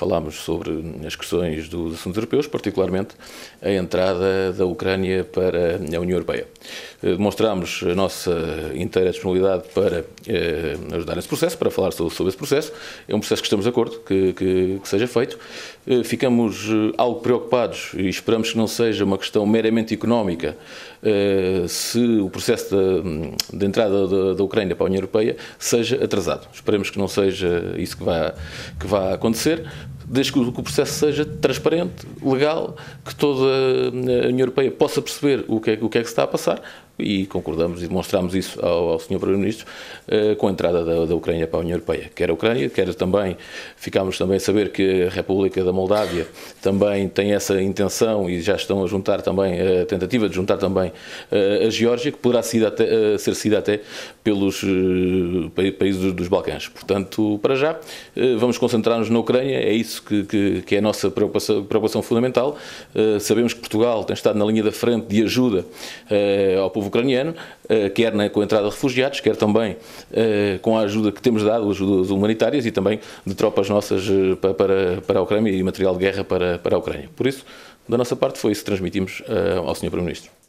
falámos sobre as questões dos assuntos europeus, particularmente a entrada da Ucrânia para a União Europeia. Demonstramos eh, a nossa inteira disponibilidade para eh, ajudar nesse processo, para falar sobre esse processo. É um processo que estamos de acordo que, que, que seja feito. Eh, ficamos algo preocupados e esperamos que não seja uma questão meramente económica se o processo de, de entrada da, da Ucrânia para a União Europeia seja atrasado. Esperemos que não seja isso que vá, que vá acontecer, desde que o processo seja transparente, legal, que toda a União Europeia possa perceber o que é, o que, é que se está a passar e concordamos e demonstramos isso ao, ao Sr. Primeiro-Ministro eh, com a entrada da, da, Ucrânia para a União Europeia. Quer a Ucrânia, quer também, ficámos também a saber que a República da Moldávia também tem essa intenção e já estão a juntar também, a tentativa de juntar também eh, a Geórgia, que poderá eh, ser até, ser cedida até pelos países dos, dos, Balcãs. Portanto, para já, vamos concentrar-nos na Ucrânia, é isso isso que, que, que é a nossa preocupação, preocupação fundamental. Uh, sabemos que Portugal tem estado na linha da frente de ajuda uh, ao povo ucraniano, uh, quer né, com a entrada de refugiados, quer também com a ajuda que temos dado, ajudas humanitárias e também de tropas nossas para, para, para a Ucrânia e material de guerra para, para a Ucrânia. Por isso, da nossa parte, foi isso que transmitimos ao Sr. Primeiro-Ministro.